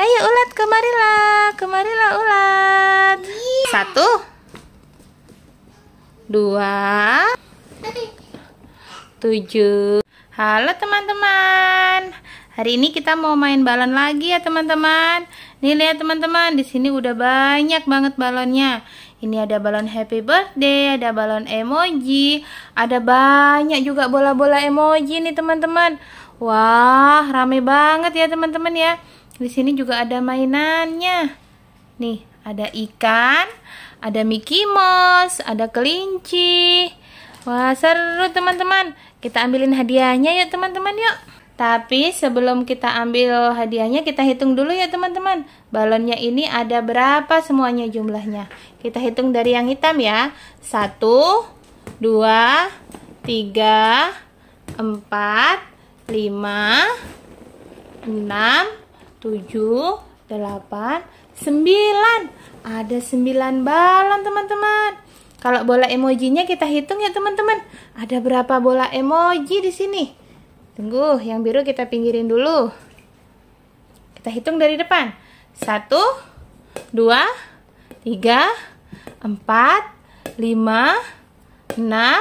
Ayo ulat kemarilah, kemarilah ulat. Iya. Satu, dua, tujuh. Halo teman-teman. Hari ini kita mau main balon lagi ya teman-teman. Nih lihat teman-teman, di sini udah banyak banget balonnya. Ini ada balon happy birthday, ada balon emoji, ada banyak juga bola-bola emoji nih teman-teman. Wah, rame banget ya teman-teman ya. Di sini juga ada mainannya. Nih, ada ikan, ada Mickey Mouse, ada kelinci. Wah, seru teman-teman. Kita ambilin hadiahnya ya teman-teman yuk. Tapi sebelum kita ambil hadiahnya, kita hitung dulu ya teman-teman. Balonnya ini ada berapa semuanya jumlahnya? Kita hitung dari yang hitam ya. Satu, dua, tiga, empat, lima, enam, tujuh, delapan, sembilan. Ada sembilan balon teman-teman. Kalau bola emojinya kita hitung ya teman-teman. Ada berapa bola emoji di sini? Tunggu, yang biru kita pinggirin dulu. Kita hitung dari depan. Satu, dua, tiga, empat, lima, enam,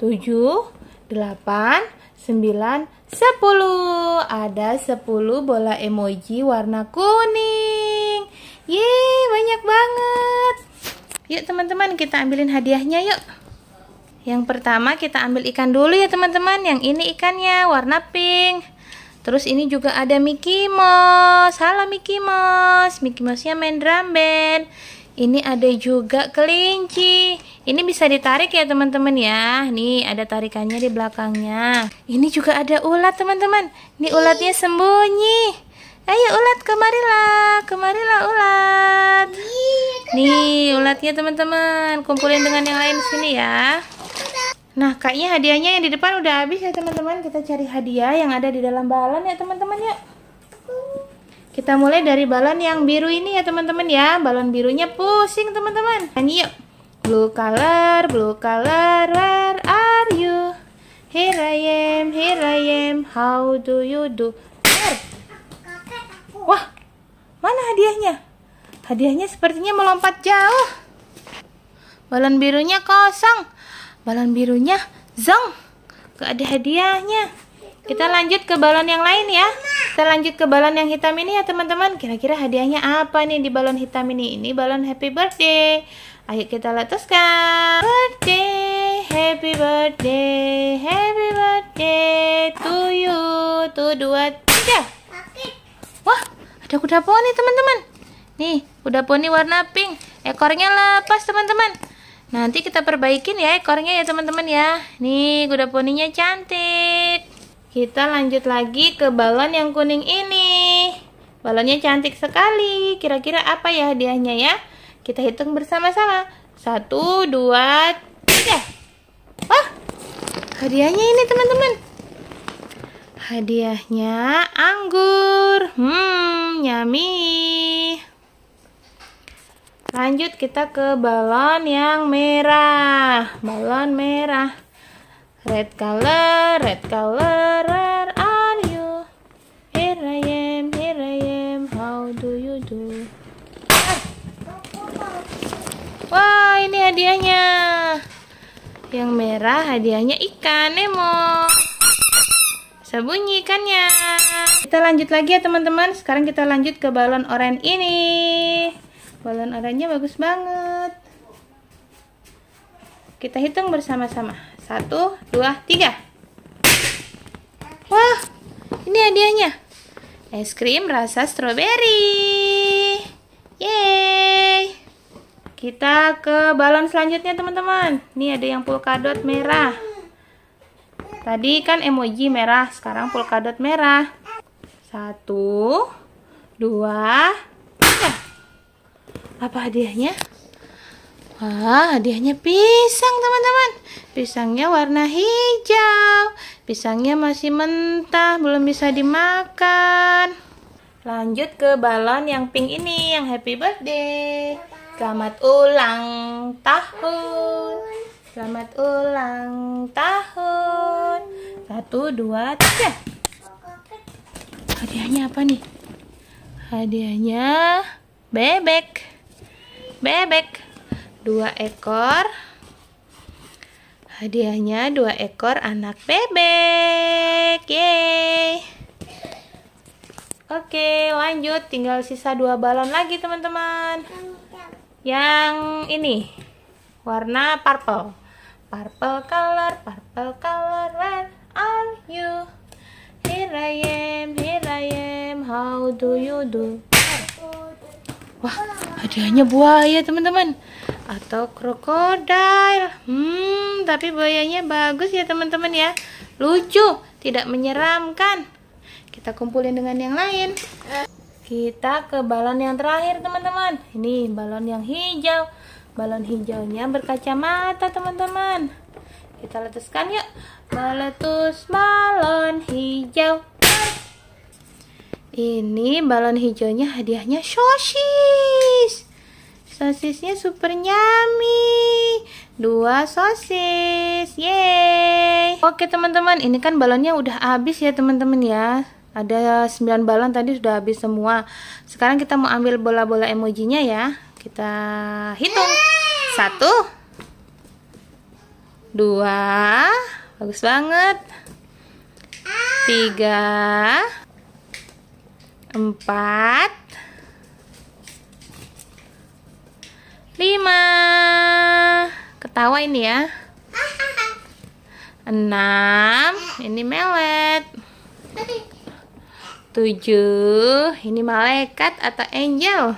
tujuh, delapan, sembilan, 10. Ada 10 bola emoji warna kuning. Yeay, banyak banget. Yuk teman-teman kita ambilin hadiahnya yuk. Yang pertama kita ambil ikan dulu ya teman-teman. Yang ini ikannya warna pink. Terus ini juga ada Mickey Mouse. Halo Mickey Mouse. Mickey Mouse-nya main drum band. Ini ada juga kelinci. Ini bisa ditarik ya teman-teman ya. Nih ada tarikannya di belakangnya. Ini juga ada ulat teman-teman. Ini ulatnya sembunyi. Ayo ulat kemarilah, kemarilah ulat. Nih ulatnya teman-teman. Kumpulin dengan yang lain sini ya. Nah, kayaknya hadiahnya yang di depan udah habis ya, teman-teman. Kita cari hadiah yang ada di dalam balon ya, teman-teman ya. Kita mulai dari balon yang biru ini ya teman-teman ya. Balon birunya pusing teman-teman. Nyanyi yuk. Blue color, blue color, where are you? Here I am, here I am, how do you do? Wah, mana hadiahnya? Hadiahnya sepertinya melompat jauh. Balon birunya kosong. Balon birunya zong. Gak ada hadiahnya. Kita lanjut ke balon yang lain ya. Kita lanjut ke balon yang hitam ini ya teman-teman. Kira-kira hadiahnya apa nih di balon hitam ini? Ini balon happy birthday. Ayo kita letuskan. Birthday, happy birthday, happy birthday to you. to dua tiga. Wah, ada kuda poni teman-teman. Nih, kuda poni warna pink. Ekornya lepas teman-teman. Nanti kita perbaikin ya ekornya ya teman-teman ya. Nih, kuda poninya cantik. Kita lanjut lagi ke balon yang kuning ini. Balonnya cantik sekali. Kira-kira apa ya hadiahnya ya? Kita hitung bersama-sama. Satu, dua, tiga. Wah, hadiahnya ini teman-teman. Hadiahnya anggur. Hmm, nyami Lanjut kita ke balon yang merah. Balon merah. Red color, red color, where are you? Here I am, here I am, how do you do? Wah, ini hadiahnya. Yang merah hadiahnya ikan Nemo. Sebunyi ikannya. Kita lanjut lagi ya teman-teman. Sekarang kita lanjut ke balon oranye ini. Balon oranye bagus banget. Kita hitung bersama-sama. Satu, dua, tiga. Wah, ini hadiahnya. Es krim rasa stroberi. Yeay. Kita ke balon selanjutnya, teman-teman. Ini ada yang polkadot merah. Tadi kan emoji merah, sekarang polkadot merah. Satu, dua, tiga. Apa hadiahnya? Wah, hadiahnya pisang, teman-teman. Pisangnya warna hijau. Pisangnya masih mentah, belum bisa dimakan. Lanjut ke balon yang pink ini, yang happy birthday. Selamat ulang tahun. Selamat ulang tahun. Satu, dua, tiga. Hadiahnya apa nih? Hadiahnya bebek. Bebek dua ekor hadiahnya dua ekor anak bebek yeay oke lanjut tinggal sisa dua balon lagi teman-teman yang ini warna purple purple color purple color where are you here I am here I am how do you do wah hadiahnya buaya teman-teman atau krokodil. Hmm, tapi buayanya bagus ya teman-teman ya. Lucu, tidak menyeramkan. Kita kumpulin dengan yang lain. Kita ke balon yang terakhir teman-teman. Ini balon yang hijau. Balon hijaunya berkacamata teman-teman. Kita letuskan yuk. Meletus balon hijau. Ini balon hijaunya hadiahnya Shoshi. Sosisnya super nyami. Dua sosis. Yeay. Oke teman-teman, ini kan balonnya udah habis ya teman-teman ya. Ada 9 balon tadi sudah habis semua. Sekarang kita mau ambil bola-bola emojinya ya. Kita hitung. Satu. Dua. Bagus banget. Tiga. Empat. lima ketawa ini ya enam ini melet tujuh ini malaikat atau angel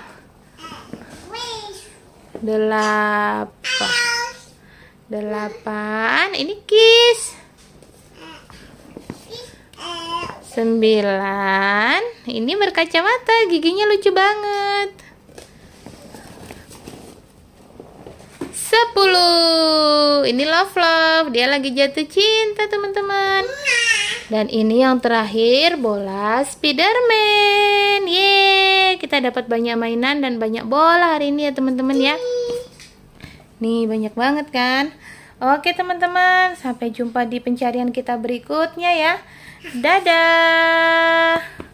delapan delapan ini kiss sembilan ini berkacamata giginya lucu banget 10 Ini love love Dia lagi jatuh cinta teman-teman Dan ini yang terakhir Bola Spiderman ye Kita dapat banyak mainan dan banyak bola hari ini ya teman-teman ya Nih banyak banget kan Oke teman-teman Sampai jumpa di pencarian kita berikutnya ya Dadah